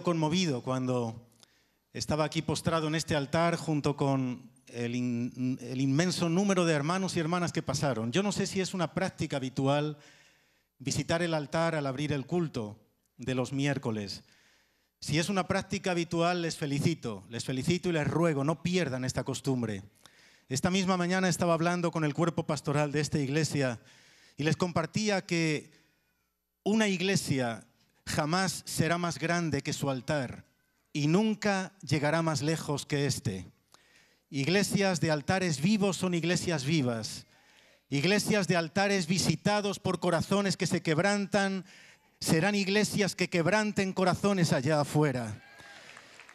conmovido cuando estaba aquí postrado en este altar junto con el, el, inmenso número de hermanos y hermanas que pasaron. Yo no sé si es una práctica habitual visitar el altar al abrir el culto de los miércoles. Si es una práctica habitual, les felicito, les felicito y les ruego, no pierdan esta costumbre. Esta misma mañana estaba hablando con el cuerpo pastoral de esta iglesia y les compartía que una iglesia jamás será más grande que su altar y nunca llegará más lejos que éste. Iglesias de altares vivos son iglesias vivas. Iglesias de altares visitados por corazones que se quebrantan serán iglesias que quebranten corazones allá afuera.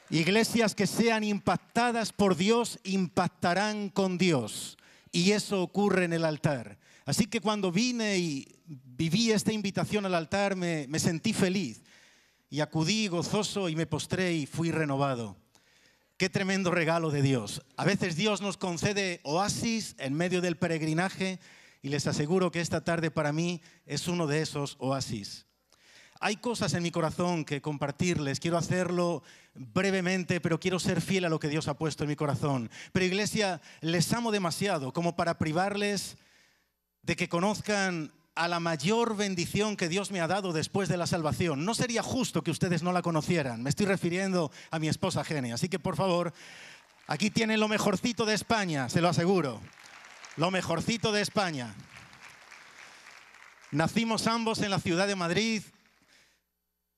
Iglesias que sean impactadas por Dios impactarán con Dios. Y eso ocurre en el altar. Así que cuando vine y viví esta invitación al altar me, sentí feliz y acudí gozoso y me postré y fui renovado. Qué tremendo regalo de Dios. A veces Dios nos concede oasis en medio del peregrinaje y les aseguro que esta tarde para mí es uno de esos oasis. Hay cosas en mi corazón que compartirles. Quiero hacerlo brevemente, pero quiero ser fiel a lo que Dios ha puesto en mi corazón. Pero iglesia, les amo demasiado como para privarles de que conozcan a la mayor bendición que Dios me ha dado después de la salvación. No sería justo que ustedes no la conocieran. Me estoy refiriendo a mi esposa Jenny. Así que, por favor, aquí tienen lo mejorcito de España, se lo aseguro. Lo mejorcito de España. Nacimos ambos en la ciudad de Madrid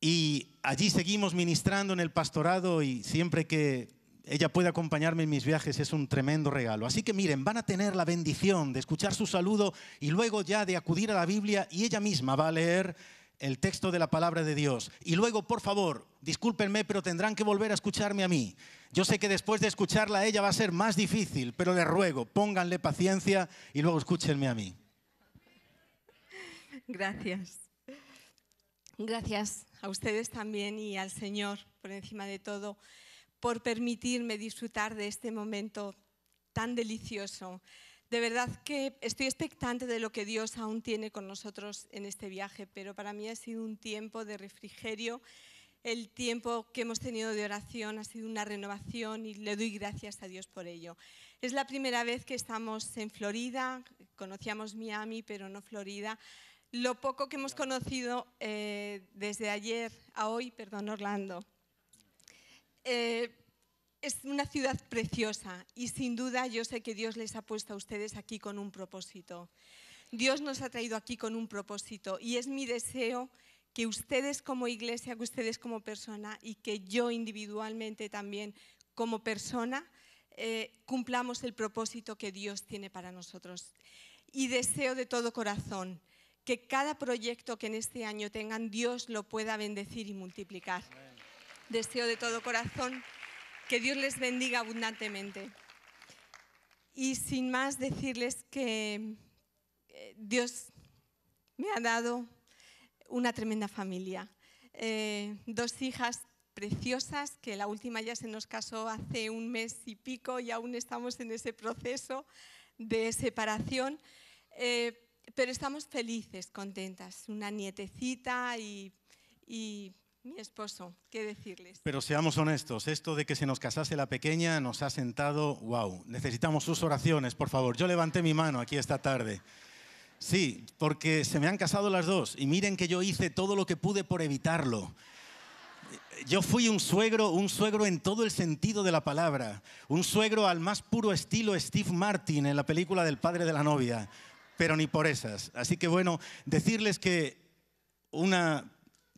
y allí seguimos ministrando en el pastorado y siempre que ella puede acompañarme en mis viajes, es un tremendo regalo. Así que miren, van a tener la bendición de escuchar su saludo y luego ya de acudir a la Biblia y ella misma va a leer el texto de la palabra de Dios. Y luego, por favor, discúlpenme, pero tendrán que volver a escucharme a mí. Yo sé que después de escucharla ella va a ser más difícil, pero les ruego, pónganle paciencia y luego escúchenme a mí. Gracias. Gracias a ustedes también y al Señor por encima de todo por permitirme disfrutar de este momento tan delicioso. De verdad que estoy expectante de lo que Dios aún tiene con nosotros en este viaje, pero para mí ha sido un tiempo de refrigerio. El tiempo que hemos tenido de oración ha sido una renovación y le doy gracias a Dios por ello. Es la primera vez que estamos en Florida, conocíamos Miami, pero no Florida. Lo poco que hemos conocido eh, desde ayer a hoy, perdón Orlando, eh, es una ciudad preciosa y sin duda yo sé que Dios les ha puesto a ustedes aquí con un propósito. Dios nos ha traído aquí con un propósito y es mi deseo que ustedes como iglesia, que ustedes como persona y que yo individualmente también como persona eh, cumplamos el propósito que Dios tiene para nosotros. Y deseo de todo corazón que cada proyecto que en este año tengan Dios lo pueda bendecir y multiplicar. Deseo de todo corazón que Dios les bendiga abundantemente. Y sin más decirles que eh, Dios me ha dado una tremenda familia. Eh, dos hijas preciosas, que la última ya se nos casó hace un mes y pico y aún estamos en ese proceso de separación, eh, pero estamos felices, contentas. Una nietecita y mi esposo, qué decirles. Pero seamos honestos, esto de que se nos casase la pequeña nos ha sentado, wow, necesitamos sus oraciones, por favor. Yo levanté mi mano aquí esta tarde. Sí, porque se me han casado las dos y miren que yo hice todo lo que pude por evitarlo. Yo fui un suegro, un suegro en todo el sentido de la palabra, un suegro al más puro estilo Steve Martin en la película del padre de la novia, pero ni por esas. Así que bueno, decirles que una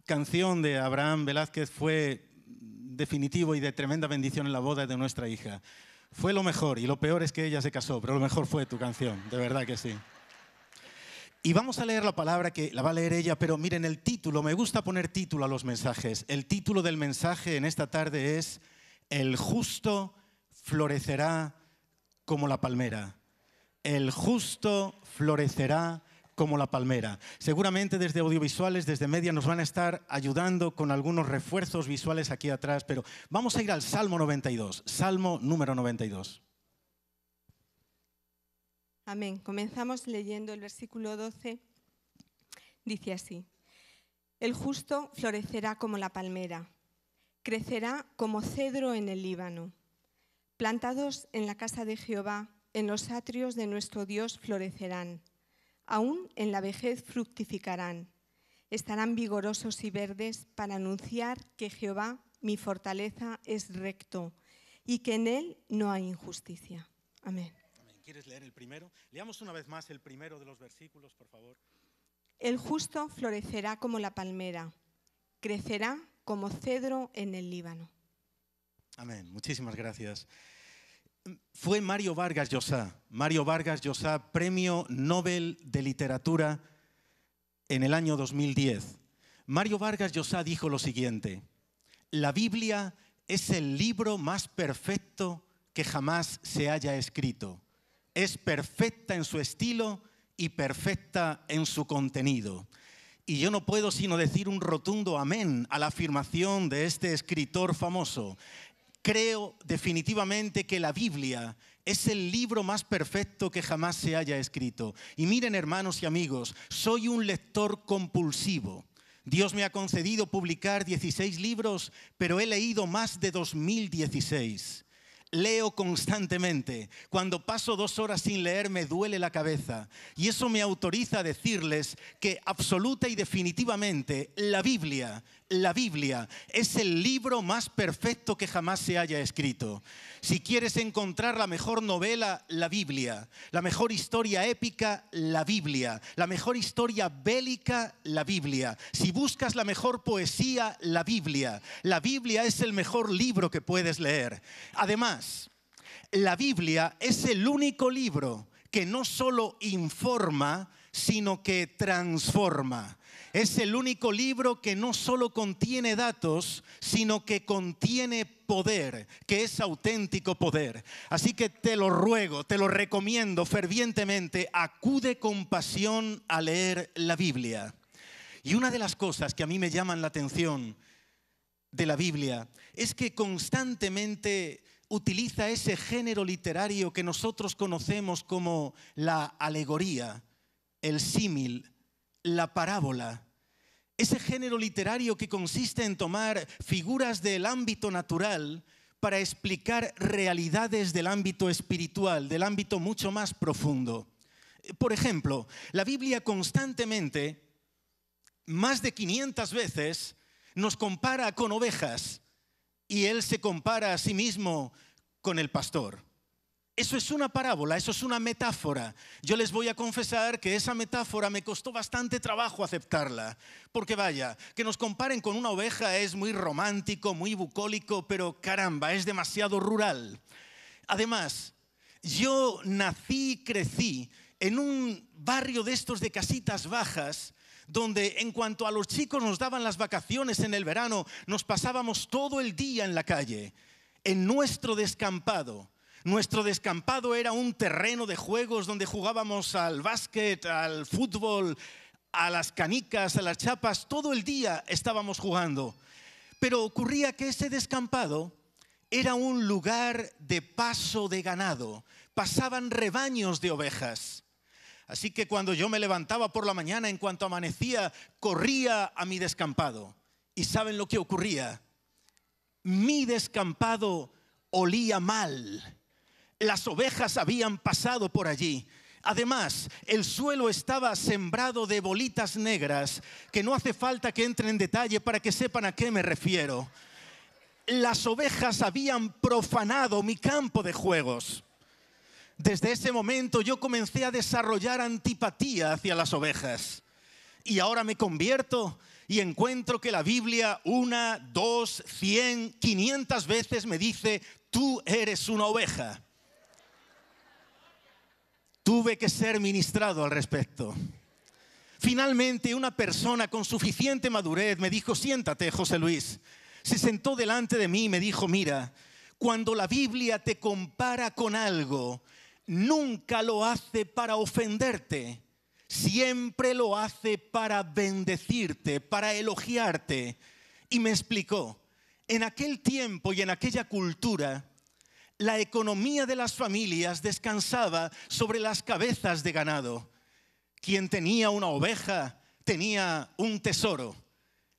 canción de Abraham Velázquez fue definitivo y de tremenda bendición en la boda de nuestra hija. Fue lo mejor y lo peor es que ella se casó, pero lo mejor fue tu canción, de verdad que sí. Y vamos a leer la palabra que la va a leer ella, pero miren el título, me gusta poner título a los mensajes. El título del mensaje en esta tarde es El justo florecerá como la palmera. El justo florecerá como la palmera. Seguramente desde audiovisuales, desde media, nos van a estar ayudando con algunos refuerzos visuales aquí atrás, pero vamos a ir al Salmo 92, Salmo número 92. Amén. Comenzamos leyendo el versículo 12. Dice así, el justo florecerá como la palmera, crecerá como cedro en el Líbano. Plantados en la casa de Jehová, en los atrios de nuestro Dios florecerán aún en la vejez fructificarán, estarán vigorosos y verdes para anunciar que Jehová, mi fortaleza, es recto y que en él no hay injusticia. Amén. ¿Quieres leer el primero? Leamos una vez más el primero de los versículos, por favor. El justo florecerá como la palmera, crecerá como cedro en el Líbano. Amén. Muchísimas gracias fue Mario Vargas Llosa, Mario Vargas Llosa, Premio Nobel de Literatura en el año 2010. Mario Vargas Llosa dijo lo siguiente, la Biblia es el libro más perfecto que jamás se haya escrito. Es perfecta en su estilo y perfecta en su contenido. Y yo no puedo sino decir un rotundo amén a la afirmación de este escritor famoso. Creo definitivamente que la Biblia es el libro más perfecto que jamás se haya escrito. Y miren hermanos y amigos, soy un lector compulsivo. Dios me ha concedido publicar 16 libros, pero he leído más de 2016. Leo constantemente. Cuando paso dos horas sin leer me duele la cabeza. Y eso me autoriza a decirles que absoluta y definitivamente la Biblia la Biblia es el libro más perfecto que jamás se haya escrito. Si quieres encontrar la mejor novela, la Biblia. La mejor historia épica, la Biblia. La mejor historia bélica, la Biblia. Si buscas la mejor poesía, la Biblia. La Biblia es el mejor libro que puedes leer. Además, la Biblia es el único libro que no solo informa, sino que transforma. Es el único libro que no solo contiene datos, sino que contiene poder, que es auténtico poder. Así que te lo ruego, te lo recomiendo fervientemente, acude con pasión a leer la Biblia. Y una de las cosas que a mí me llaman la atención de la Biblia es que constantemente utiliza ese género literario que nosotros conocemos como la alegoría, el símil, la parábola, ese género literario que consiste en tomar figuras del ámbito natural para explicar realidades del ámbito espiritual, del ámbito mucho más profundo. Por ejemplo, la Biblia constantemente, más de 500 veces, nos compara con ovejas y él se compara a sí mismo con el pastor. Eso es una parábola, eso es una metáfora. Yo les voy a confesar que esa metáfora me costó bastante trabajo aceptarla. Porque vaya, que nos comparen con una oveja es muy romántico, muy bucólico, pero caramba, es demasiado rural. Además, yo nací y crecí en un barrio de estos de casitas bajas, donde en cuanto a los chicos nos daban las vacaciones en el verano, nos pasábamos todo el día en la calle, en nuestro descampado. Nuestro descampado era un terreno de juegos donde jugábamos al básquet, al fútbol, a las canicas, a las chapas. Todo el día estábamos jugando. Pero ocurría que ese descampado era un lugar de paso de ganado. Pasaban rebaños de ovejas. Así que cuando yo me levantaba por la mañana, en cuanto amanecía, corría a mi descampado. ¿Y saben lo que ocurría? Mi descampado olía mal las ovejas habían pasado por allí. Además, el suelo estaba sembrado de bolitas negras, que no hace falta que entre en detalle para que sepan a qué me refiero. Las ovejas habían profanado mi campo de juegos. Desde ese momento yo comencé a desarrollar antipatía hacia las ovejas. Y ahora me convierto y encuentro que la Biblia una, dos, cien, quinientas veces me dice, tú eres una oveja. Tuve que ser ministrado al respecto. Finalmente una persona con suficiente madurez me dijo, siéntate, José Luis. Se sentó delante de mí y me dijo, mira, cuando la Biblia te compara con algo, nunca lo hace para ofenderte, siempre lo hace para bendecirte, para elogiarte. Y me explicó, en aquel tiempo y en aquella cultura, la economía de las familias descansaba sobre las cabezas de ganado. Quien tenía una oveja tenía un tesoro.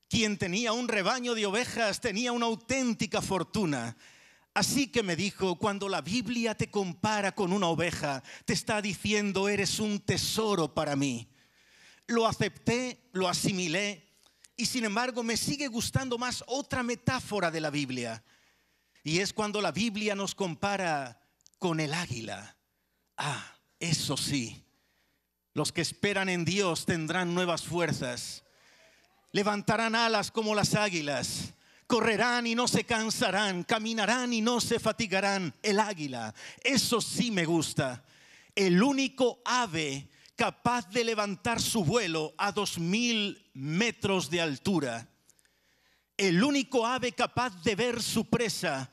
Quien tenía un rebaño de ovejas tenía una auténtica fortuna. Así que me dijo, cuando la Biblia te compara con una oveja, te está diciendo, eres un tesoro para mí. Lo acepté, lo asimilé, y sin embargo me sigue gustando más otra metáfora de la Biblia y es cuando la Biblia nos compara con el águila. Ah, eso sí. Los que esperan en Dios tendrán nuevas fuerzas. Levantarán alas como las águilas. Correrán y no se cansarán. Caminarán y no se fatigarán. El águila. Eso sí me gusta. El único ave capaz de levantar su vuelo a dos mil metros de altura el único ave capaz de ver su presa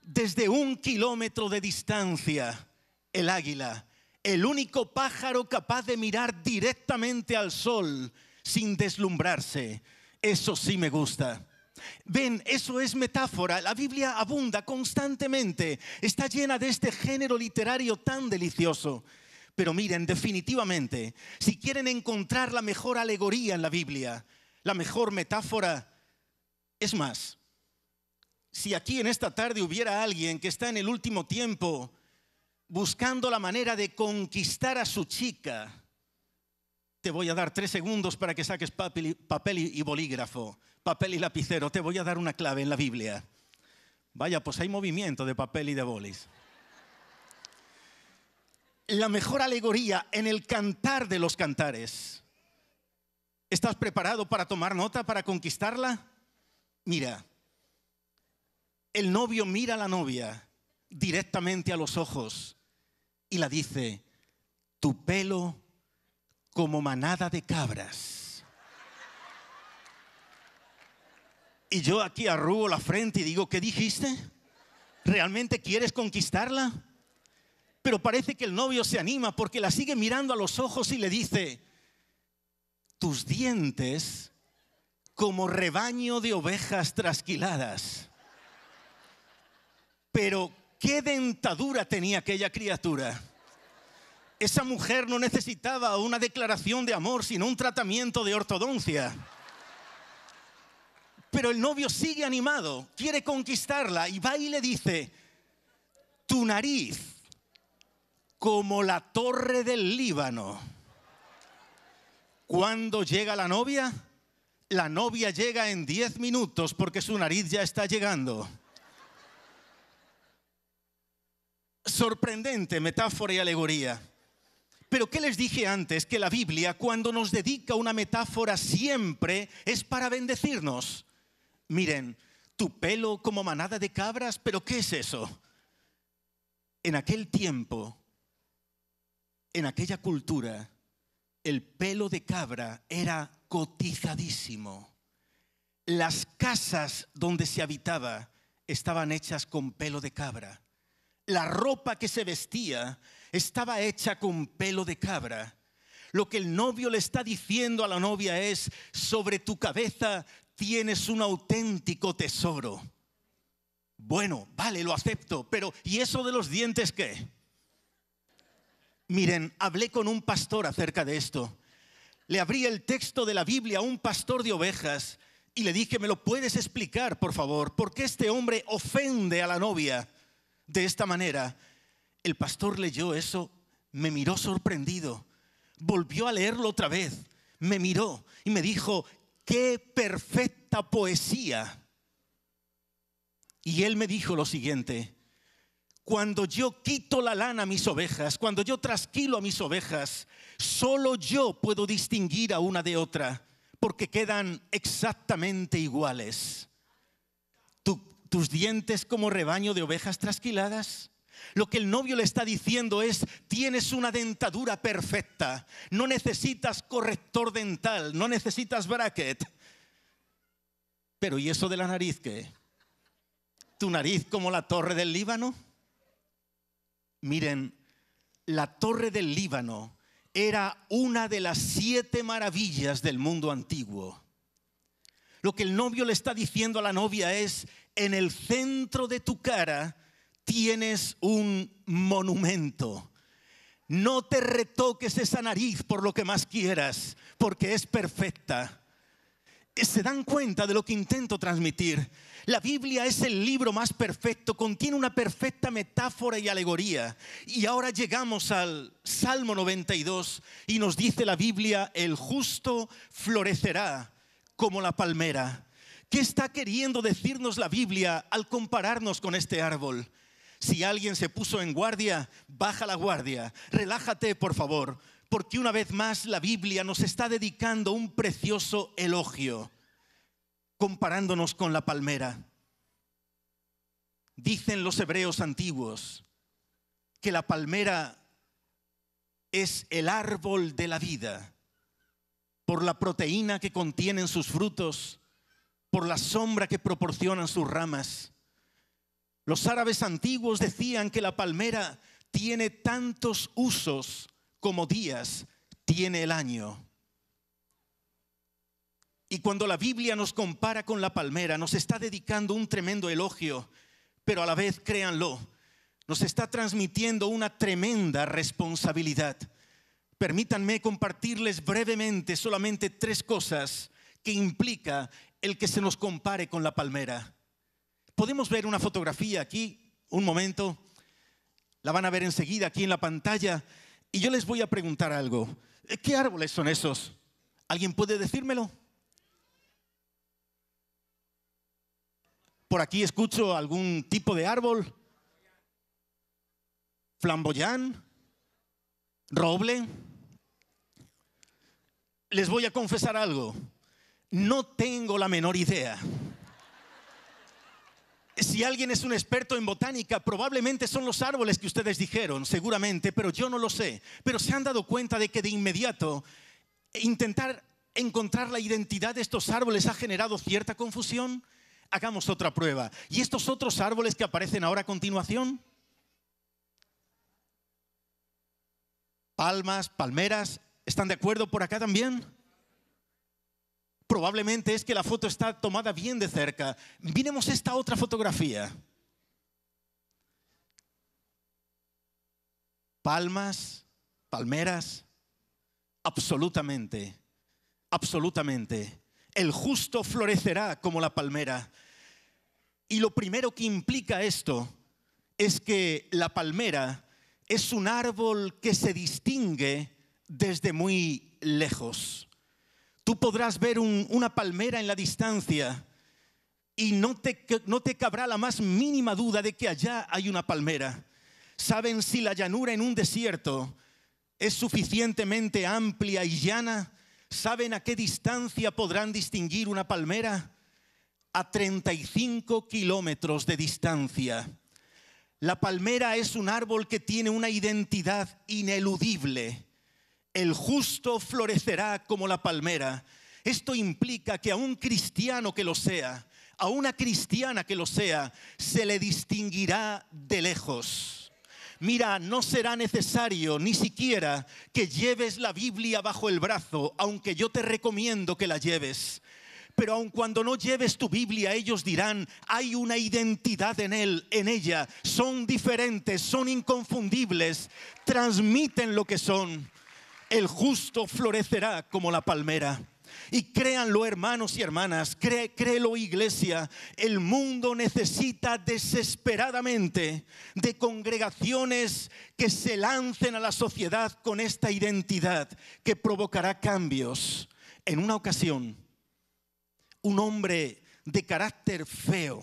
desde un kilómetro de distancia, el águila, el único pájaro capaz de mirar directamente al sol sin deslumbrarse. Eso sí me gusta. Ven, eso es metáfora. La Biblia abunda constantemente. Está llena de este género literario tan delicioso. Pero miren, definitivamente, si quieren encontrar la mejor alegoría en la Biblia, la mejor metáfora, es más, si aquí en esta tarde hubiera alguien que está en el último tiempo buscando la manera de conquistar a su chica, te voy a dar tres segundos para que saques papel y, bolígrafo, papel y lapicero. Te voy a dar una clave en la Biblia. Vaya, pues hay movimiento de papel y de bolis. La mejor alegoría en el cantar de los cantares. ¿Estás preparado para tomar nota, para conquistarla? mira, el novio mira a la novia directamente a los ojos y la dice, tu pelo como manada de cabras. Y yo aquí arrugo la frente y digo, ¿qué dijiste? ¿Realmente quieres conquistarla? Pero parece que el novio se anima porque la sigue mirando a los ojos y le dice, tus dientes como rebaño de ovejas trasquiladas. Pero qué dentadura tenía aquella criatura. Esa mujer no necesitaba una declaración de amor, sino un tratamiento de ortodoncia. Pero el novio sigue animado, quiere conquistarla y va y le dice, tu nariz como la torre del Líbano. Cuando llega la novia, la novia llega en 10 minutos porque su nariz ya está llegando. Sorprendente metáfora y alegoría. Pero ¿qué les dije antes? Que la Biblia cuando nos dedica una metáfora siempre es para bendecirnos. Miren, tu pelo como manada de cabras, pero ¿qué es eso? En aquel tiempo, en aquella cultura, el pelo de cabra era cotizadísimo. Las casas donde se habitaba estaban hechas con pelo de cabra. La ropa que se vestía estaba hecha con pelo de cabra. Lo que el novio le está diciendo a la novia es, sobre tu cabeza tienes un auténtico tesoro. Bueno, vale, lo acepto, pero ¿y eso de los dientes qué? Miren, hablé con un pastor acerca de esto le abrí el texto de la Biblia a un pastor de ovejas y le dije, ¿me lo puedes explicar, por favor? ¿Por qué este hombre ofende a la novia de esta manera? El pastor leyó eso, me miró sorprendido, volvió a leerlo otra vez, me miró y me dijo, qué perfecta poesía. Y él me dijo lo siguiente, cuando yo quito la lana a mis ovejas, cuando yo trasquilo a mis ovejas, solo yo puedo distinguir a una de otra, porque quedan exactamente iguales. tus dientes como rebaño de ovejas trasquiladas. Lo que el novio le está diciendo es, tienes una dentadura perfecta, no necesitas corrector dental, no necesitas bracket. Pero ¿y eso de la nariz qué? ¿Tu nariz como la torre del Líbano? Miren, la torre del Líbano era una de las siete maravillas del mundo antiguo. Lo que el novio le está diciendo a la novia es, en el centro de tu cara tienes un monumento. No te retoques esa nariz por lo que más quieras, porque es perfecta se dan cuenta de lo que intento transmitir. La Biblia es el libro más perfecto, contiene una perfecta metáfora y alegoría. Y ahora llegamos al Salmo 92 y nos dice la Biblia, el justo florecerá como la palmera. ¿Qué está queriendo decirnos la Biblia al compararnos con este árbol? Si alguien se puso en guardia, baja la guardia, relájate por favor, porque una vez más la Biblia nos está dedicando un precioso elogio comparándonos con la palmera. Dicen los hebreos antiguos que la palmera es el árbol de la vida por la proteína que contienen sus frutos, por la sombra que proporcionan sus ramas. Los árabes antiguos decían que la palmera tiene tantos usos como días tiene el año. Y cuando la Biblia nos compara con la palmera, nos está dedicando un tremendo elogio, pero a la vez, créanlo, nos está transmitiendo una tremenda responsabilidad. Permítanme compartirles brevemente solamente tres cosas que implica el que se nos compare con la palmera. Podemos ver una fotografía aquí, un momento, la van a ver enseguida aquí en la pantalla. Y yo les voy a preguntar algo. Eh, ¿Qué árboles son esos? ¿Alguien puede decírmelo? Por aquí escucho algún tipo de árbol. Flamboyán, roble. Les voy a confesar algo. No tengo la menor idea si alguien es un experto en botánica, probablemente son los árboles que ustedes dijeron, seguramente, pero yo no lo sé. Pero se han dado cuenta de que de inmediato intentar encontrar la identidad de estos árboles ha generado cierta confusión. Hagamos otra prueba. ¿Y estos otros árboles que aparecen ahora a continuación? Palmas, palmeras, ¿están de acuerdo por acá también? probablemente es que la foto está tomada bien de cerca. Miremos esta otra fotografía. Palmas, palmeras, absolutamente, absolutamente. El justo florecerá como la palmera. Y lo primero que implica esto es que la palmera es un árbol que se distingue desde muy lejos. Tú podrás ver una palmera en la distancia y no te, no te cabrá la más mínima duda de que allá hay una palmera. Saben si la llanura en un desierto es suficientemente amplia y llana. Saben a qué distancia podrán distinguir una palmera. A 35 kilómetros de distancia. La palmera es un árbol que tiene una identidad ineludible el justo florecerá como la palmera. Esto implica que a un cristiano que lo sea, a una cristiana que lo sea, se le distinguirá de lejos. Mira, no será necesario ni siquiera que lleves la Biblia bajo el brazo, aunque yo te recomiendo que la lleves. Pero aun cuando no lleves tu Biblia, ellos dirán, hay una identidad en él, en ella. Son diferentes, son inconfundibles, transmiten lo que son el justo florecerá como la palmera. Y créanlo hermanos y hermanas, créelo iglesia, el mundo necesita desesperadamente de congregaciones que se lancen a la sociedad con esta identidad que provocará cambios. En una ocasión, un hombre de carácter feo,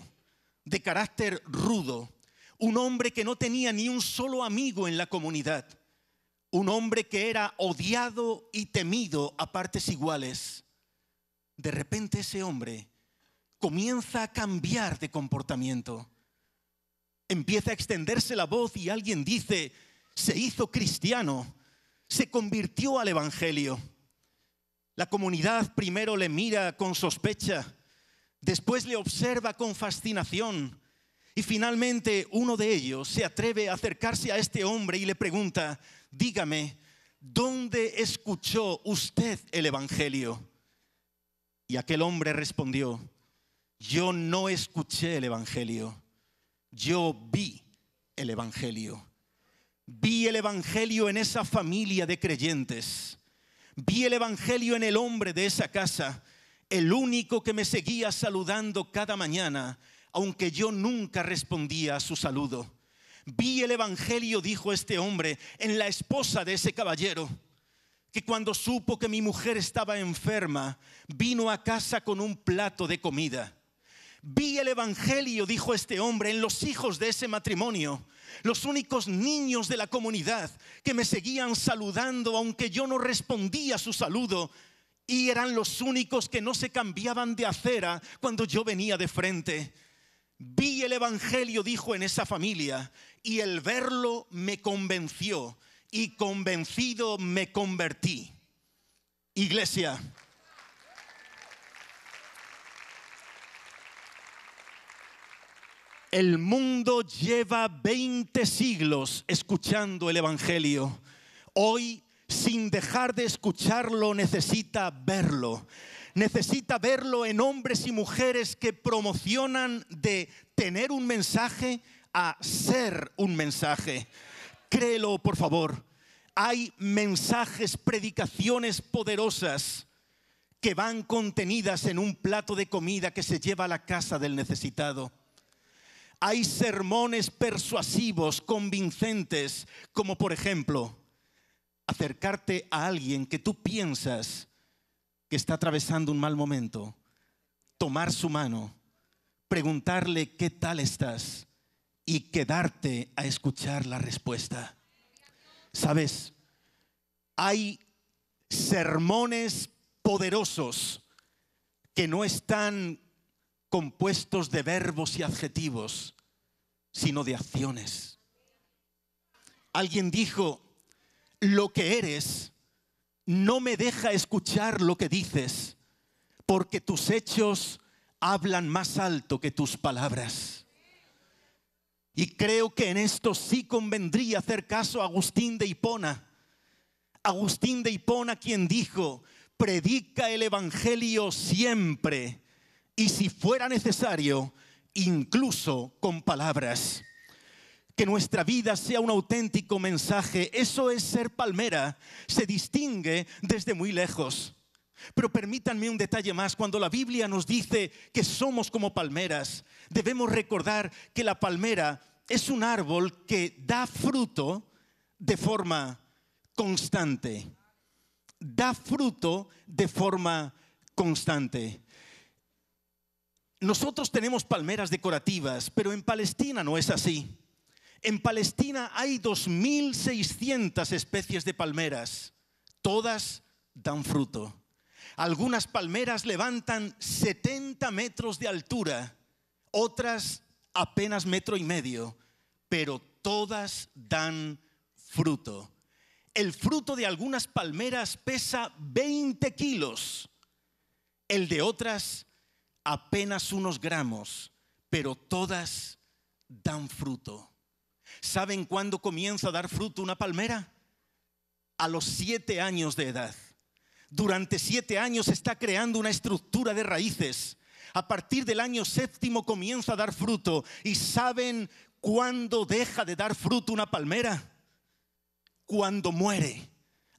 de carácter rudo, un hombre que no tenía ni un solo amigo en la comunidad, un hombre que era odiado y temido a partes iguales, de repente ese hombre comienza a cambiar de comportamiento. Empieza a extenderse la voz y alguien dice, se hizo cristiano, se convirtió al Evangelio. La comunidad primero le mira con sospecha, después le observa con fascinación y finalmente uno de ellos se atreve a acercarse a este hombre y le pregunta, dígame, ¿dónde escuchó usted el Evangelio? Y aquel hombre respondió, yo no escuché el Evangelio, yo vi el Evangelio. Vi el Evangelio en esa familia de creyentes. Vi el Evangelio en el hombre de esa casa, el único que me seguía saludando cada mañana, aunque yo nunca respondía a su saludo. Vi el Evangelio, dijo este hombre, en la esposa de ese caballero, que cuando supo que mi mujer estaba enferma, vino a casa con un plato de comida. Vi el Evangelio, dijo este hombre, en los hijos de ese matrimonio, los únicos niños de la comunidad que me seguían saludando aunque yo no respondía a su saludo, y eran los únicos que no se cambiaban de acera cuando yo venía de frente. Vi el Evangelio, dijo en esa familia, y el verlo me convenció, y convencido me convertí. Iglesia. El mundo lleva 20 siglos escuchando el Evangelio. Hoy, sin dejar de escucharlo, necesita verlo necesita verlo en hombres y mujeres que promocionan de tener un mensaje a ser un mensaje. Créelo, por favor. Hay mensajes, predicaciones poderosas que van contenidas en un plato de comida que se lleva a la casa del necesitado. Hay sermones persuasivos, convincentes, como por ejemplo acercarte a alguien que tú piensas que está atravesando un mal momento, tomar su mano, preguntarle qué tal estás y quedarte a escuchar la respuesta. Sabes, hay sermones poderosos que no están compuestos de verbos y adjetivos, sino de acciones. Alguien dijo, lo que eres no me deja escuchar lo que dices, porque tus hechos hablan más alto que tus palabras. Y creo que en esto sí convendría hacer caso a Agustín de Hipona. Agustín de Hipona quien dijo, predica el Evangelio siempre y si fuera necesario, incluso con palabras que nuestra vida sea un auténtico mensaje. Eso es ser palmera, se distingue desde muy lejos. Pero permítanme un detalle más, cuando la Biblia nos dice que somos como palmeras, debemos recordar que la palmera es un árbol que da fruto de forma constante. Da fruto de forma constante. Nosotros tenemos palmeras decorativas, pero en Palestina no es así. En Palestina hay 2.600 especies de palmeras. Todas dan fruto. Algunas palmeras levantan 70 metros de altura, otras apenas metro y medio, pero todas dan fruto. El fruto de algunas palmeras pesa 20 kilos, el de otras apenas unos gramos, pero todas dan fruto. ¿Saben cuándo comienza a dar fruto una palmera? A los siete años de edad. Durante siete años está creando una estructura de raíces. A partir del año séptimo comienza a dar fruto. ¿Y saben cuándo deja de dar fruto una palmera? Cuando muere.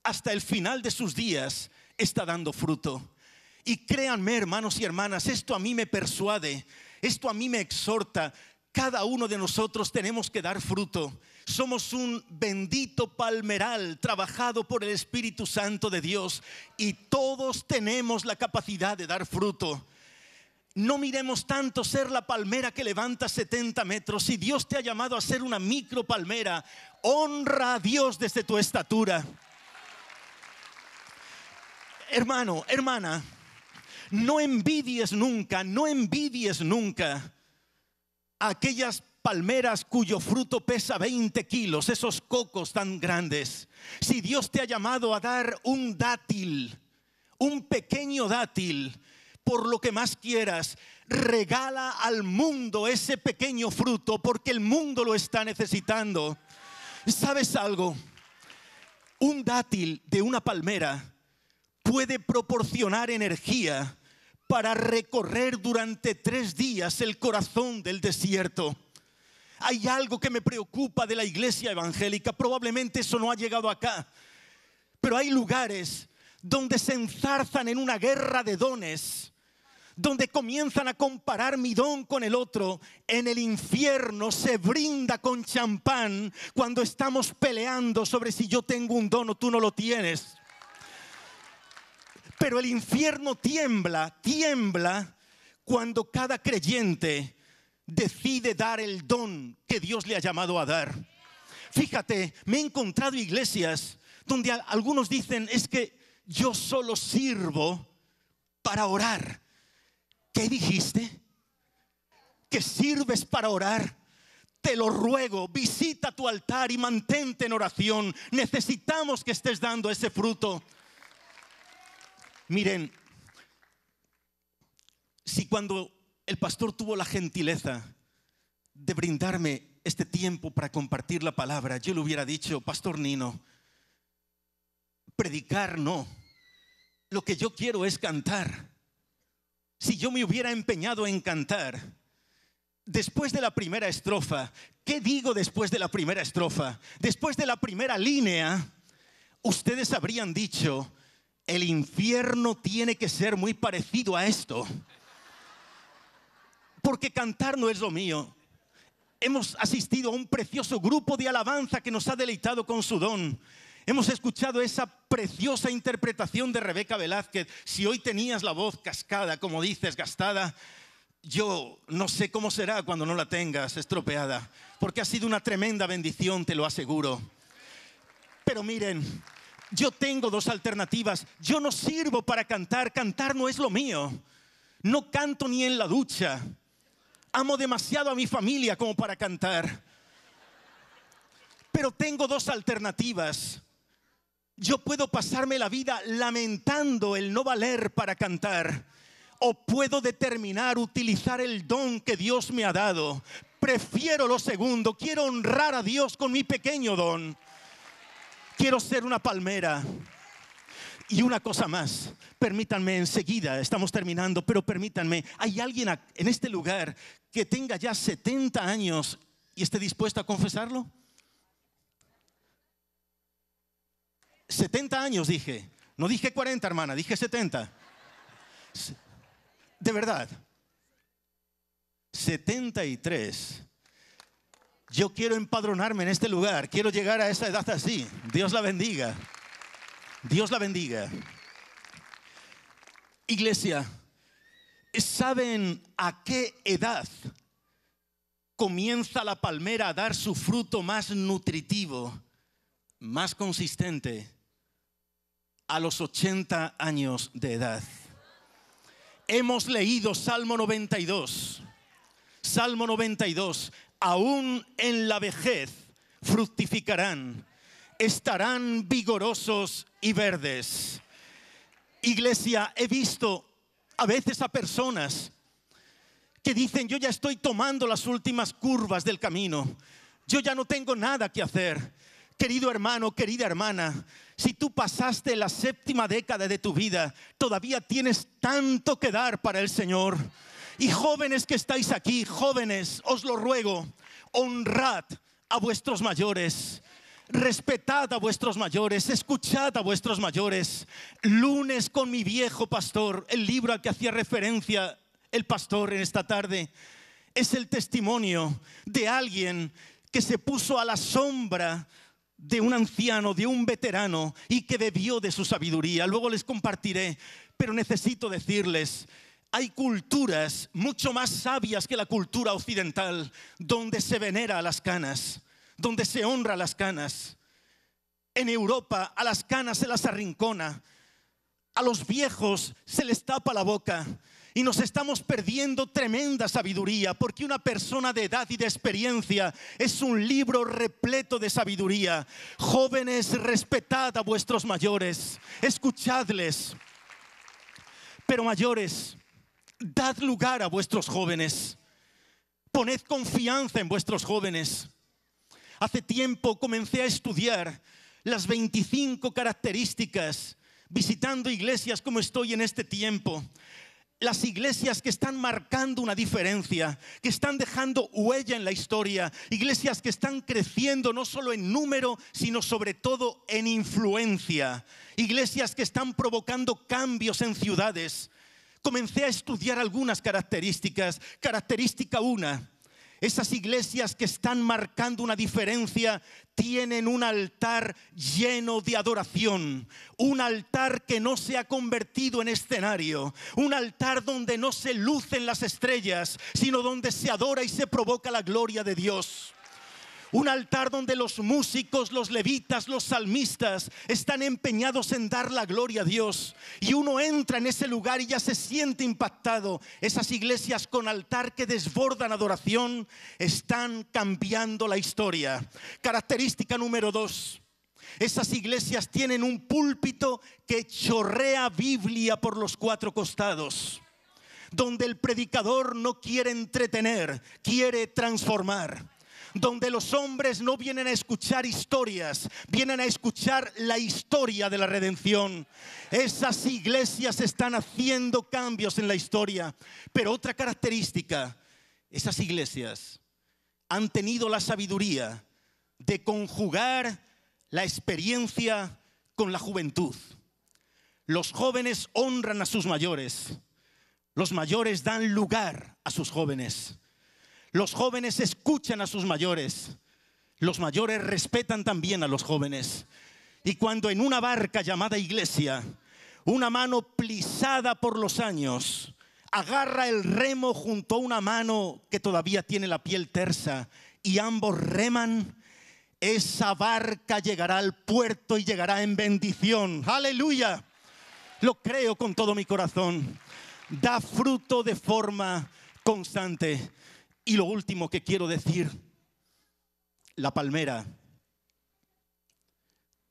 Hasta el final de sus días está dando fruto. Y créanme, hermanos y hermanas, esto a mí me persuade, esto a mí me exhorta, cada uno de nosotros tenemos que dar fruto. Somos un bendito palmeral trabajado por el Espíritu Santo de Dios y todos tenemos la capacidad de dar fruto. No miremos tanto ser la palmera que levanta 70 metros. Si Dios te ha llamado a ser una micro palmera, honra a Dios desde tu estatura. Hermano, hermana, no envidies nunca, no envidies nunca aquellas palmeras cuyo fruto pesa 20 kilos, esos cocos tan grandes. Si Dios te ha llamado a dar un dátil, un pequeño dátil, por lo que más quieras, regala al mundo ese pequeño fruto porque el mundo lo está necesitando. ¿Sabes algo? Un dátil de una palmera puede proporcionar energía para recorrer durante tres días el corazón del desierto. Hay algo que me preocupa de la iglesia evangélica, probablemente eso no ha llegado acá, pero hay lugares donde se enzarzan en una guerra de dones, donde comienzan a comparar mi don con el otro, en el infierno se brinda con champán cuando estamos peleando sobre si yo tengo un don o tú no lo tienes. Pero el infierno tiembla, tiembla cuando cada creyente decide dar el don que Dios le ha llamado a dar. Fíjate, me he encontrado iglesias donde algunos dicen es que yo solo sirvo para orar. ¿Qué dijiste? Que sirves para orar. Te lo ruego, visita tu altar y mantente en oración. Necesitamos que estés dando ese fruto. Miren, si cuando el pastor tuvo la gentileza de brindarme este tiempo para compartir la palabra, yo le hubiera dicho, Pastor Nino, predicar no, lo que yo quiero es cantar. Si yo me hubiera empeñado en cantar, después de la primera estrofa, ¿qué digo después de la primera estrofa? Después de la primera línea, ustedes habrían dicho, el infierno tiene que ser muy parecido a esto. Porque cantar no es lo mío. Hemos asistido a un precioso grupo de alabanza que nos ha deleitado con su don. Hemos escuchado esa preciosa interpretación de Rebeca Velázquez. Si hoy tenías la voz cascada, como dices, gastada, yo no sé cómo será cuando no la tengas estropeada, porque ha sido una tremenda bendición, te lo aseguro. Pero miren, yo tengo dos alternativas. Yo no sirvo para cantar. Cantar no es lo mío. No canto ni en la ducha. Amo demasiado a mi familia como para cantar. Pero tengo dos alternativas. Yo puedo pasarme la vida lamentando el no valer para cantar. O puedo determinar utilizar el don que Dios me ha dado. Prefiero lo segundo. Quiero honrar a Dios con mi pequeño don. Quiero ser una palmera. Y una cosa más, permítanme enseguida, estamos terminando, pero permítanme, ¿hay alguien en este lugar que tenga ya 70 años y esté dispuesto a confesarlo? 70 años dije, no dije 40 hermana, dije 70. De verdad, 73 yo quiero empadronarme en este lugar, quiero llegar a esa edad así. Dios la bendiga. Dios la bendiga. Iglesia, ¿saben a qué edad comienza la palmera a dar su fruto más nutritivo, más consistente? A los 80 años de edad. Hemos leído Salmo 92. Salmo 92 aún en la vejez fructificarán, estarán vigorosos y verdes. Iglesia, he visto a veces a personas que dicen, yo ya estoy tomando las últimas curvas del camino, yo ya no tengo nada que hacer. Querido hermano, querida hermana, si tú pasaste la séptima década de tu vida, todavía tienes tanto que dar para el Señor. Y jóvenes que estáis aquí, jóvenes, os lo ruego, honrad a vuestros mayores. Respetad a vuestros mayores, escuchad a vuestros mayores. Lunes con mi viejo pastor, el libro al que hacía referencia el pastor en esta tarde, es el testimonio de alguien que se puso a la sombra de un anciano, de un veterano, y que bebió de su sabiduría. Luego les compartiré, pero necesito decirles hay culturas mucho más sabias que la cultura occidental, donde se venera a las canas, donde se honra a las canas. En Europa a las canas se las arrincona, a los viejos se les tapa la boca y nos estamos perdiendo tremenda sabiduría porque una persona de edad y de experiencia es un libro repleto de sabiduría. Jóvenes, respetad a vuestros mayores, escuchadles. Pero mayores, Dad lugar a vuestros jóvenes. Poned confianza en vuestros jóvenes. Hace tiempo comencé a estudiar las 25 características visitando iglesias como estoy en este tiempo. Las iglesias que están marcando una diferencia, que están dejando huella en la historia, iglesias que están creciendo no solo en número, sino sobre todo en influencia, iglesias que están provocando cambios en ciudades, comencé a estudiar algunas características. Característica una, esas iglesias que están marcando una diferencia tienen un altar lleno de adoración, un altar que no se ha convertido en escenario, un altar donde no se lucen las estrellas, sino donde se adora y se provoca la gloria de Dios. Un altar donde los músicos, los levitas, los salmistas están empeñados en dar la gloria a Dios. Y uno entra en ese lugar y ya se siente impactado. Esas iglesias con altar que desbordan adoración están cambiando la historia. Característica número dos. Esas iglesias tienen un púlpito que chorrea Biblia por los cuatro costados donde el predicador no quiere entretener, quiere transformar donde los hombres no vienen a escuchar historias, vienen a escuchar la historia de la redención. Esas iglesias están haciendo cambios en la historia. Pero otra característica, esas iglesias han tenido la sabiduría de conjugar la experiencia con la juventud. Los jóvenes honran a sus mayores. Los mayores dan lugar a sus jóvenes. Los jóvenes escuchan a sus mayores. Los mayores respetan también a los jóvenes. Y cuando en una barca llamada iglesia, una mano plisada por los años, agarra el remo junto a una mano que todavía tiene la piel tersa y ambos reman, esa barca llegará al puerto y llegará en bendición. Aleluya. Lo creo con todo mi corazón. Da fruto de forma constante. Y lo último que quiero decir, la palmera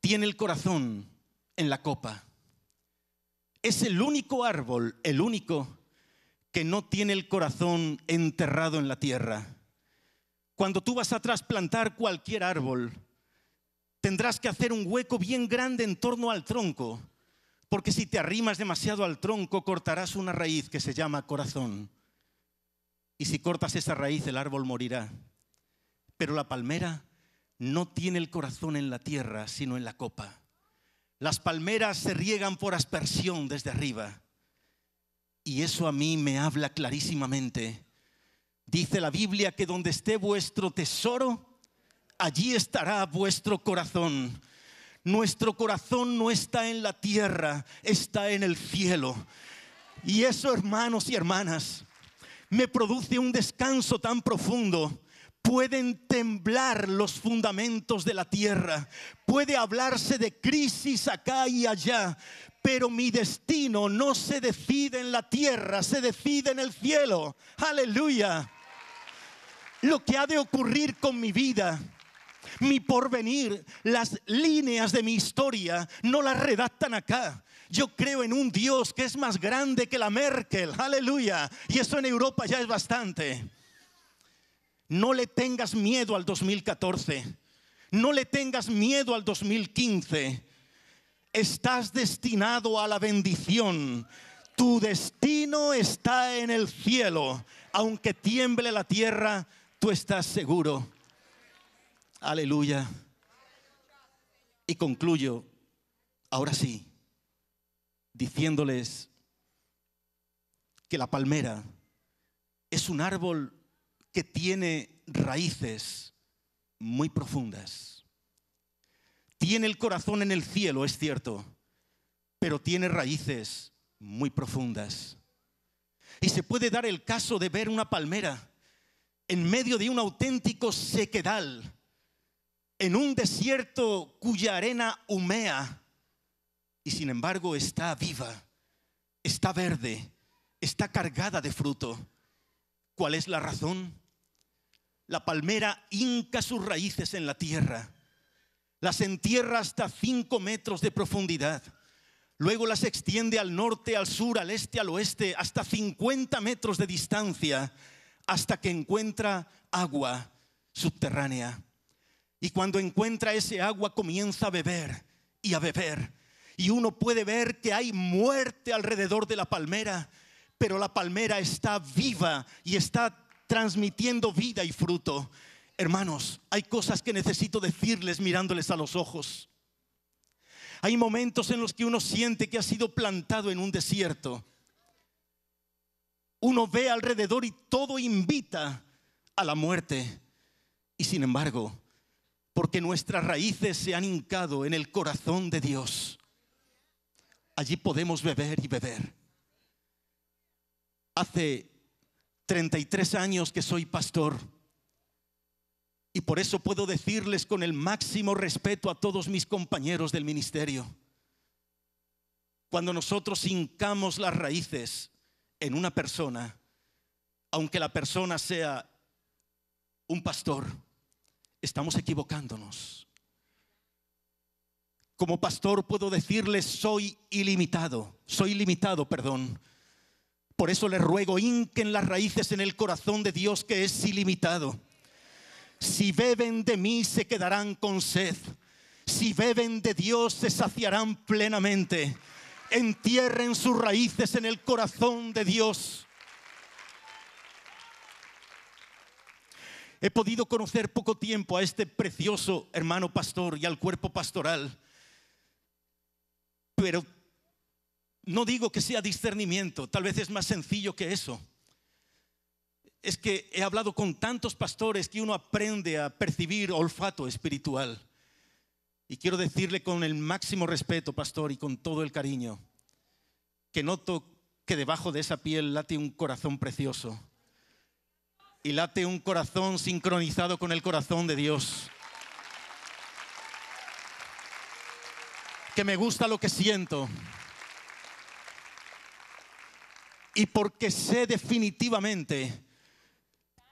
tiene el corazón en la copa. Es el único árbol, el único que no tiene el corazón enterrado en la tierra. Cuando tú vas a trasplantar cualquier árbol, tendrás que hacer un hueco bien grande en torno al tronco, porque si te arrimas demasiado al tronco cortarás una raíz que se llama corazón y si cortas esa raíz el árbol morirá. Pero la palmera no tiene el corazón en la tierra, sino en la copa. Las palmeras se riegan por aspersión desde arriba. Y eso a mí me habla clarísimamente. Dice la Biblia que donde esté vuestro tesoro, allí estará vuestro corazón. Nuestro corazón no está en la tierra, está en el cielo. Y eso, hermanos y hermanas, me produce un descanso tan profundo. Pueden temblar los fundamentos de la tierra. Puede hablarse de crisis acá y allá. Pero mi destino no se decide en la tierra, se decide en el cielo. Aleluya. Lo que ha de ocurrir con mi vida, mi porvenir, las líneas de mi historia, no las redactan acá, yo creo en un Dios que es más grande que la Merkel. Aleluya. Y eso en Europa ya es bastante. No le tengas miedo al 2014. No le tengas miedo al 2015. Estás destinado a la bendición. Tu destino está en el cielo. Aunque tiemble la tierra, tú estás seguro. Aleluya. Y concluyo, ahora sí, diciéndoles que la palmera es un árbol que tiene raíces muy profundas. Tiene el corazón en el cielo, es cierto, pero tiene raíces muy profundas. Y se puede dar el caso de ver una palmera en medio de un auténtico sequedal, en un desierto cuya arena humea y sin embargo está viva, está verde, está cargada de fruto. ¿Cuál es la razón? La palmera hinca sus raíces en la tierra, las entierra hasta 5 metros de profundidad, luego las extiende al norte, al sur, al este, al oeste, hasta 50 metros de distancia, hasta que encuentra agua subterránea. Y cuando encuentra ese agua comienza a beber y a beber y uno puede ver que hay muerte alrededor de la palmera, pero la palmera está viva y está transmitiendo vida y fruto. Hermanos, hay cosas que necesito decirles mirándoles a los ojos. Hay momentos en los que uno siente que ha sido plantado en un desierto. Uno ve alrededor y todo invita a la muerte. Y sin embargo, porque nuestras raíces se han hincado en el corazón de Dios, allí podemos beber y beber. Hace 33 años que soy pastor y por eso puedo decirles con el máximo respeto a todos mis compañeros del ministerio, cuando nosotros hincamos las raíces en una persona, aunque la persona sea un pastor, estamos equivocándonos. Como pastor puedo decirles, soy ilimitado, soy limitado, perdón. Por eso les ruego, hinquen las raíces en el corazón de Dios que es ilimitado. Si beben de mí se quedarán con sed. Si beben de Dios se saciarán plenamente. Entierren sus raíces en el corazón de Dios. He podido conocer poco tiempo a este precioso hermano pastor y al cuerpo pastoral pero no digo que sea discernimiento, tal vez es más sencillo que eso. Es que he hablado con tantos pastores que uno aprende a percibir olfato espiritual. Y quiero decirle con el máximo respeto, pastor, y con todo el cariño, que noto que debajo de esa piel late un corazón precioso. Y late un corazón sincronizado con el corazón de Dios. que me gusta lo que siento. Y porque sé definitivamente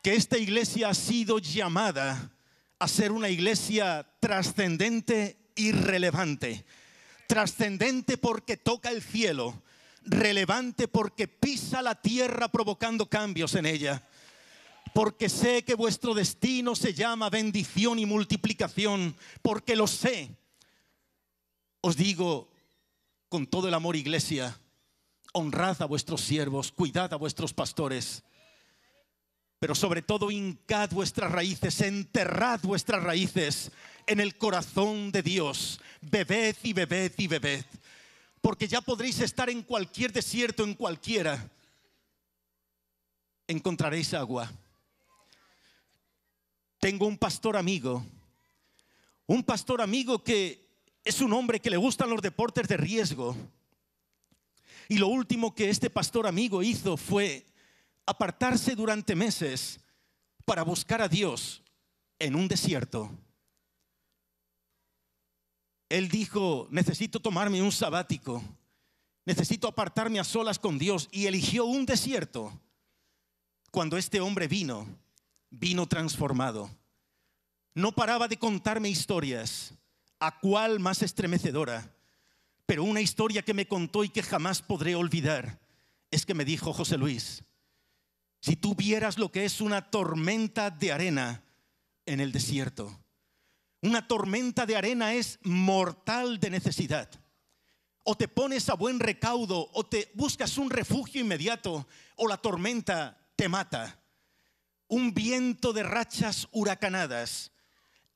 que esta iglesia ha sido llamada a ser una iglesia trascendente y relevante. Trascendente porque toca el cielo, relevante porque pisa la tierra provocando cambios en ella. Porque sé que vuestro destino se llama bendición y multiplicación, porque lo sé os digo con todo el amor, iglesia, honrad a vuestros siervos, cuidad a vuestros pastores, pero sobre todo hincad vuestras raíces, enterrad vuestras raíces en el corazón de Dios, bebed y bebed y bebed, porque ya podréis estar en cualquier desierto, en cualquiera, encontraréis agua. Tengo un pastor amigo, un pastor amigo que es un hombre que le gustan los deportes de riesgo. Y lo último que este pastor amigo hizo fue apartarse durante meses para buscar a Dios en un desierto. Él dijo, necesito tomarme un sabático, necesito apartarme a solas con Dios y eligió un desierto. Cuando este hombre vino, vino transformado. No paraba de contarme historias a cuál más estremecedora, pero una historia que me contó y que jamás podré olvidar es que me dijo José Luis, si tú vieras lo que es una tormenta de arena en el desierto, una tormenta de arena es mortal de necesidad. O te pones a buen recaudo, o te buscas un refugio inmediato, o la tormenta te mata. Un viento de rachas huracanadas,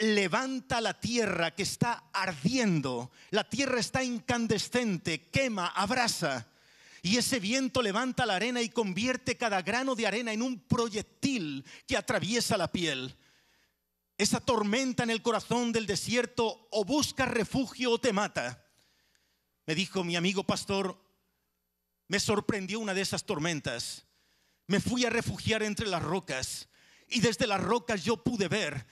levanta la tierra que está ardiendo, la tierra está incandescente, quema, abrasa, y ese viento levanta la arena y convierte cada grano de arena en un proyectil que atraviesa la piel. Esa tormenta en el corazón del desierto o busca refugio o te mata. Me dijo mi amigo pastor, me sorprendió una de esas tormentas. Me fui a refugiar entre las rocas y desde las rocas yo pude ver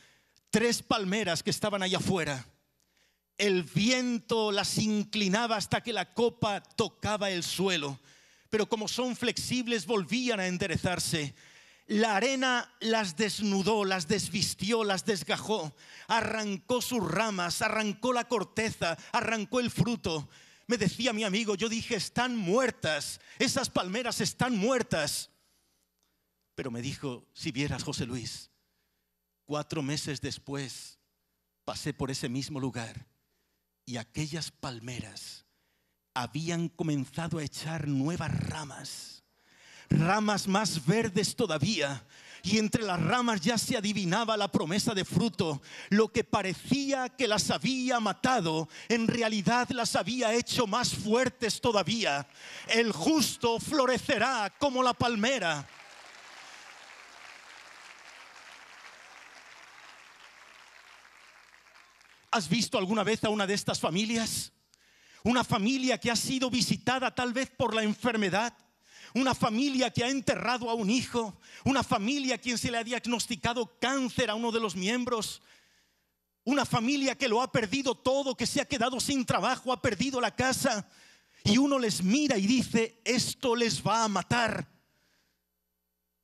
tres palmeras que estaban allá afuera. El viento las inclinaba hasta que la copa tocaba el suelo, pero como son flexibles volvían a enderezarse. La arena las desnudó, las desvistió, las desgajó, arrancó sus ramas, arrancó la corteza, arrancó el fruto. Me decía mi amigo, yo dije, están muertas, esas palmeras están muertas. Pero me dijo, si vieras, José Luis, Cuatro meses después pasé por ese mismo lugar y aquellas palmeras habían comenzado a echar nuevas ramas, ramas más verdes todavía, y entre las ramas ya se adivinaba la promesa de fruto. Lo que parecía que las había matado, en realidad las había hecho más fuertes todavía. El justo florecerá como la palmera. ¿Has visto alguna vez a una de estas familias? Una familia que ha sido visitada tal vez por la enfermedad. Una familia que ha enterrado a un hijo. Una familia a quien se le ha diagnosticado cáncer a uno de los miembros. Una familia que lo ha perdido todo, que se ha quedado sin trabajo, ha perdido la casa. Y uno les mira y dice, esto les va a matar.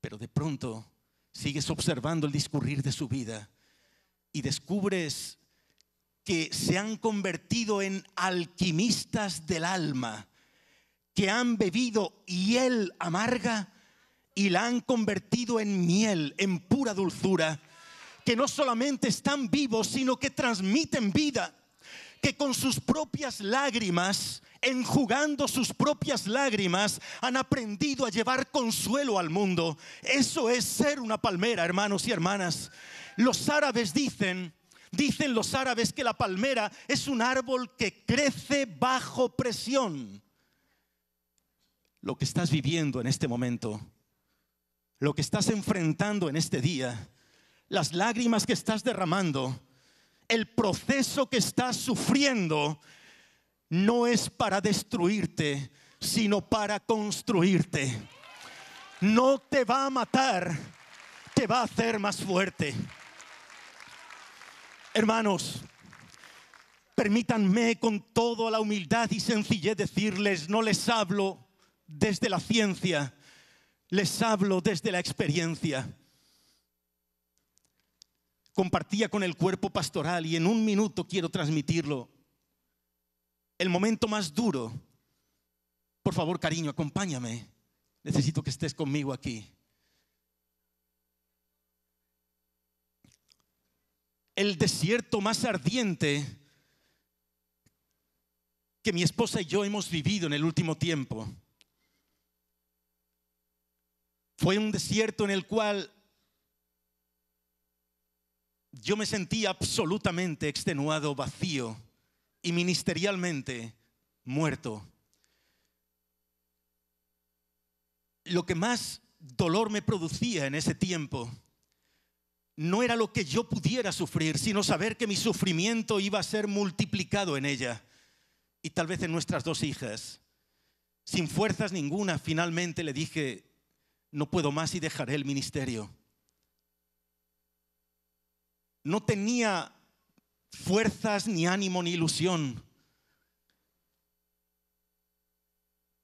Pero de pronto sigues observando el discurrir de su vida y descubres que se han convertido en alquimistas del alma, que han bebido hiel amarga y la han convertido en miel, en pura dulzura, que no solamente están vivos, sino que transmiten vida, que con sus propias lágrimas, enjugando sus propias lágrimas, han aprendido a llevar consuelo al mundo. Eso es ser una palmera, hermanos y hermanas. Los árabes dicen, Dicen los árabes que la palmera es un árbol que crece bajo presión. Lo que estás viviendo en este momento, lo que estás enfrentando en este día, las lágrimas que estás derramando, el proceso que estás sufriendo, no es para destruirte, sino para construirte. No te va a matar, te va a hacer más fuerte. Hermanos, permítanme con toda la humildad y sencillez decirles, no les hablo desde la ciencia, les hablo desde la experiencia. Compartía con el cuerpo pastoral y en un minuto quiero transmitirlo. El momento más duro, por favor cariño, acompáñame. Necesito que estés conmigo aquí. el desierto más ardiente que mi esposa y yo hemos vivido en el último tiempo. Fue un desierto en el cual yo me sentí absolutamente extenuado, vacío y ministerialmente muerto. Lo que más dolor me producía en ese tiempo no era lo que yo pudiera sufrir, sino saber que mi sufrimiento iba a ser multiplicado en ella y tal vez en nuestras dos hijas. Sin fuerzas ninguna, finalmente le dije, no puedo más y dejaré el ministerio. No tenía fuerzas, ni ánimo, ni ilusión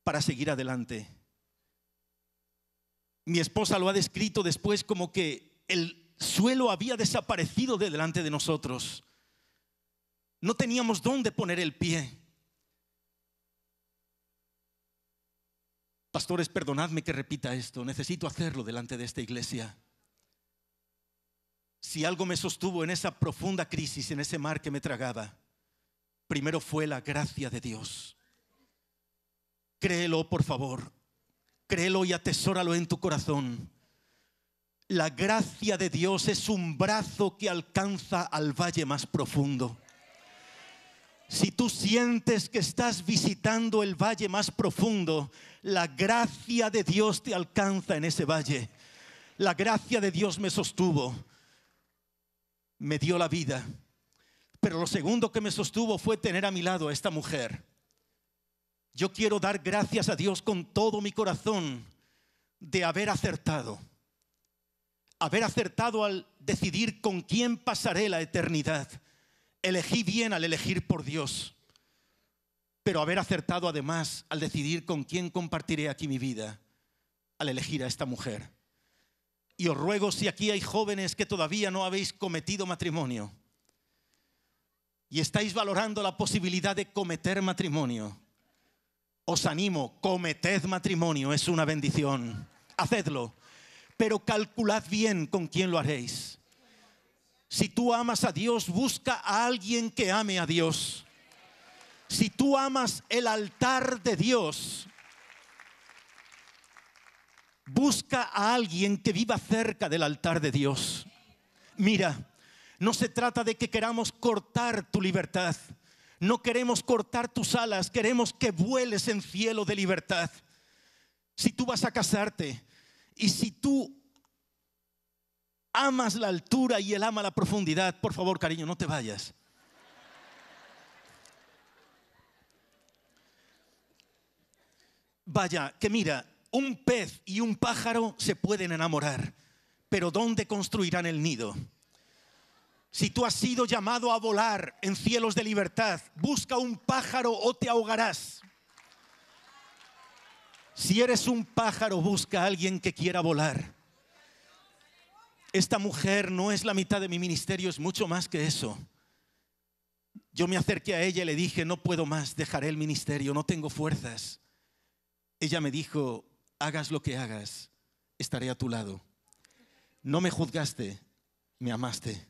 para seguir adelante. Mi esposa lo ha descrito después como que el, suelo había desaparecido de delante de nosotros. No teníamos dónde poner el pie. Pastores, perdonadme que repita esto. Necesito hacerlo delante de esta iglesia. Si algo me sostuvo en esa profunda crisis, en ese mar que me tragaba, primero fue la gracia de Dios. Créelo, por favor. Créelo y atesóralo en tu corazón. La gracia de Dios es un brazo que alcanza al valle más profundo. Si tú sientes que estás visitando el valle más profundo, la gracia de Dios te alcanza en ese valle. La gracia de Dios me sostuvo, me dio la vida. Pero lo segundo que me sostuvo fue tener a mi lado a esta mujer. Yo quiero dar gracias a Dios con todo mi corazón de haber acertado haber acertado al decidir con quién pasaré la eternidad. Elegí bien al elegir por Dios, pero haber acertado además al decidir con quién compartiré aquí mi vida, al elegir a esta mujer. Y os ruego si aquí hay jóvenes que todavía no habéis cometido matrimonio y estáis valorando la posibilidad de cometer matrimonio, os animo, cometed matrimonio, es una bendición. Hacedlo pero calculad bien con quién lo haréis. Si tú amas a Dios, busca a alguien que ame a Dios. Si tú amas el altar de Dios, busca a alguien que viva cerca del altar de Dios. Mira, no se trata de que queramos cortar tu libertad. No queremos cortar tus alas, queremos que vueles en cielo de libertad. Si tú vas a casarte, y si tú amas la altura y él ama la profundidad, por favor, cariño, no te vayas. Vaya, que mira, un pez y un pájaro se pueden enamorar, pero ¿dónde construirán el nido? Si tú has sido llamado a volar en cielos de libertad, busca un pájaro o te ahogarás. Si eres un pájaro, busca a alguien que quiera volar. Esta mujer no es la mitad de mi ministerio, es mucho más que eso. Yo me acerqué a ella y le dije, no puedo más, dejaré el ministerio, no tengo fuerzas. Ella me dijo, hagas lo que hagas, estaré a tu lado. No me juzgaste, me amaste.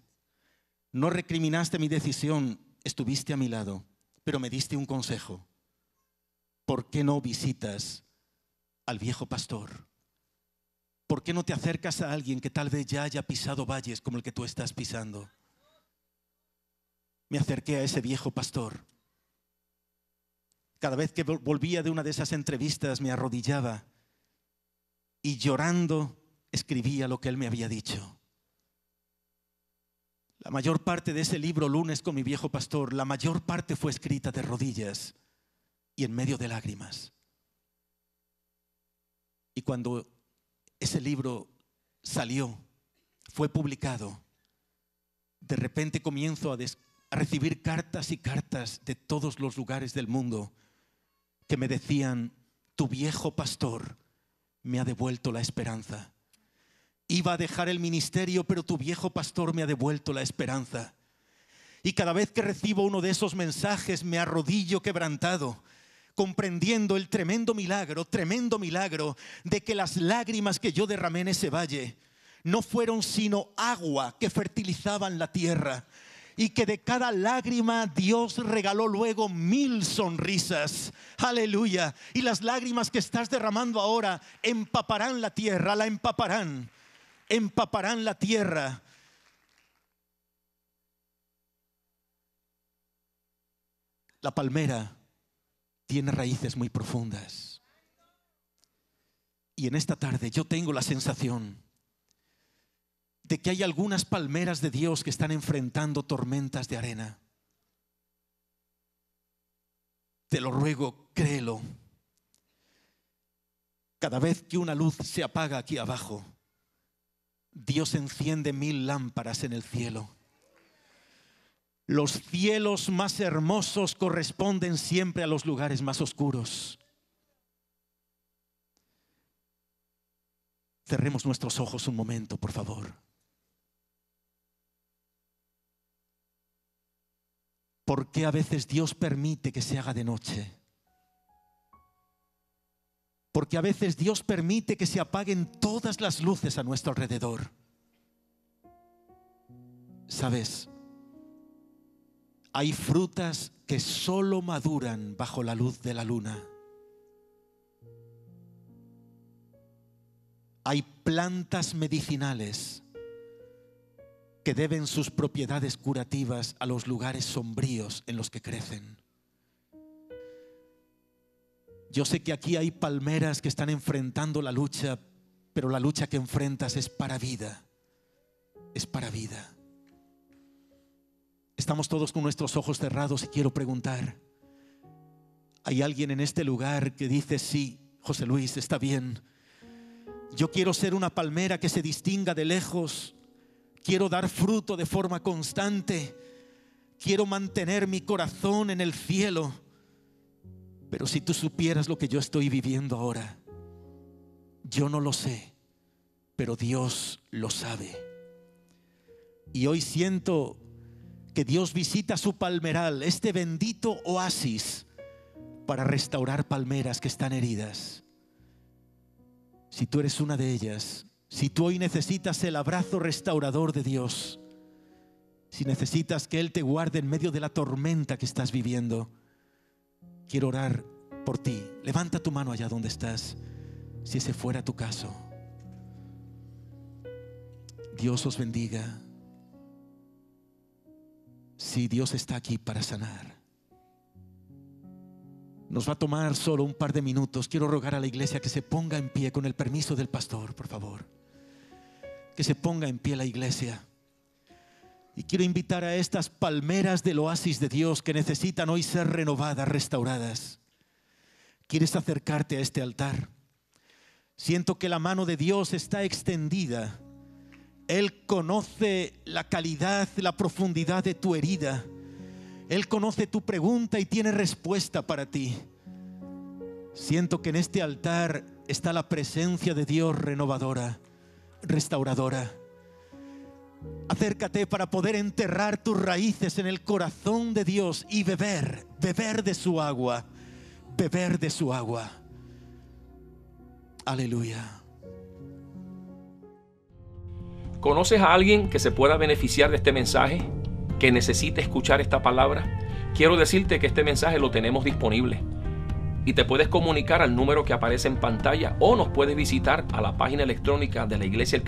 No recriminaste mi decisión, estuviste a mi lado, pero me diste un consejo. ¿Por qué no visitas al viejo pastor? ¿Por qué no te acercas a alguien que tal vez ya haya pisado valles como el que tú estás pisando? Me acerqué a ese viejo pastor. Cada vez que volvía de una de esas entrevistas me arrodillaba y llorando escribía lo que él me había dicho. La mayor parte de ese libro, Lunes con mi viejo pastor, la mayor parte fue escrita de rodillas y en medio de lágrimas. Y cuando ese libro salió, fue publicado, de repente comienzo a, recibir cartas y cartas de todos los lugares del mundo que me decían, tu viejo pastor me ha devuelto la esperanza. Iba a dejar el ministerio, pero tu viejo pastor me ha devuelto la esperanza. Y cada vez que recibo uno de esos mensajes me arrodillo quebrantado comprendiendo el tremendo milagro, tremendo milagro de que las lágrimas que yo derramé en ese valle no fueron sino agua que fertilizaban la tierra y que de cada lágrima Dios regaló luego mil sonrisas. Aleluya. Y las lágrimas que estás derramando ahora empaparán la tierra, la empaparán, empaparán la tierra. La palmera tiene raíces muy profundas. Y en esta tarde yo tengo la sensación de que hay algunas palmeras de Dios que están enfrentando tormentas de arena. Te lo ruego, créelo. Cada vez que una luz se apaga aquí abajo, Dios enciende mil lámparas en el cielo los cielos más hermosos corresponden siempre a los lugares más oscuros. Cerremos nuestros ojos un momento, por favor. ¿Por qué a veces Dios permite que se haga de noche? Porque a veces Dios permite que se apaguen todas las luces a nuestro alrededor. ¿Sabes? Hay frutas que solo maduran bajo la luz de la luna. Hay plantas medicinales que deben sus propiedades curativas a los lugares sombríos en los que crecen. Yo sé que aquí hay palmeras que están enfrentando la lucha, pero la lucha que enfrentas es para vida, es para vida. Estamos todos con nuestros ojos cerrados y quiero preguntar, ¿hay alguien en este lugar que dice, sí, José Luis, está bien? Yo quiero ser una palmera que se distinga de lejos, quiero dar fruto de forma constante, quiero mantener mi corazón en el cielo, pero si tú supieras lo que yo estoy viviendo ahora, yo no lo sé, pero Dios lo sabe. Y hoy siento que Dios visita su palmeral, este bendito oasis, para restaurar palmeras que están heridas. Si tú eres una de ellas, si tú hoy necesitas el abrazo restaurador de Dios, si necesitas que Él te guarde en medio de la tormenta que estás viviendo, quiero orar por ti. Levanta tu mano allá donde estás, si ese fuera tu caso. Dios os bendiga si Dios está aquí para sanar. Nos va a tomar solo un par de minutos. Quiero rogar a la iglesia que se ponga en pie con el permiso del pastor, por favor. Que se ponga en pie la iglesia. Y quiero invitar a estas palmeras del oasis de Dios que necesitan hoy ser renovadas, restauradas. ¿Quieres acercarte a este altar? Siento que la mano de Dios está extendida él conoce la calidad, la profundidad de tu herida. Él conoce tu pregunta y tiene respuesta para ti. Siento que en este altar está la presencia de Dios renovadora, restauradora. Acércate para poder enterrar tus raíces en el corazón de Dios y beber, beber de su agua, beber de su agua. Aleluya. ¿Conoces a alguien que se pueda beneficiar de este mensaje? ¿Que necesite escuchar esta palabra? Quiero decirte que este mensaje lo tenemos disponible. Y te puedes comunicar al número que aparece en pantalla o nos puedes visitar a la página electrónica de la iglesia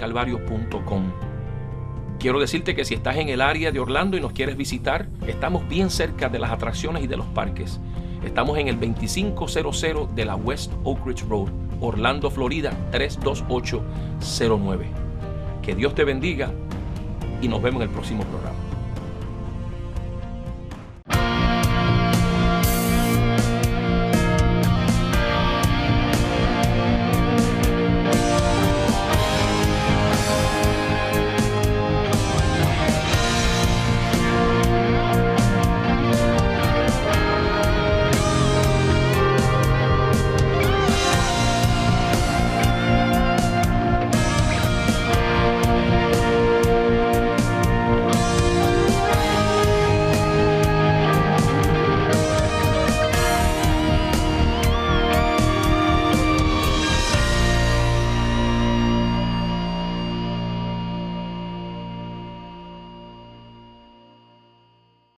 Quiero decirte que si estás en el área de Orlando y nos quieres visitar, estamos bien cerca de las atracciones y de los parques. Estamos en el 2500 de la West Oakridge Road, Orlando, Florida 32809. Que Dios te bendiga y nos vemos en el próximo programa.